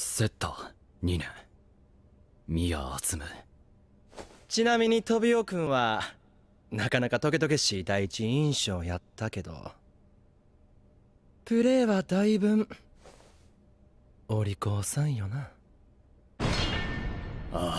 セッタ2年宮厚夢ちなみにトビオ君はなかなかトゲトゲしい第一印象やったけどプレーはだいぶお利口さんよなああ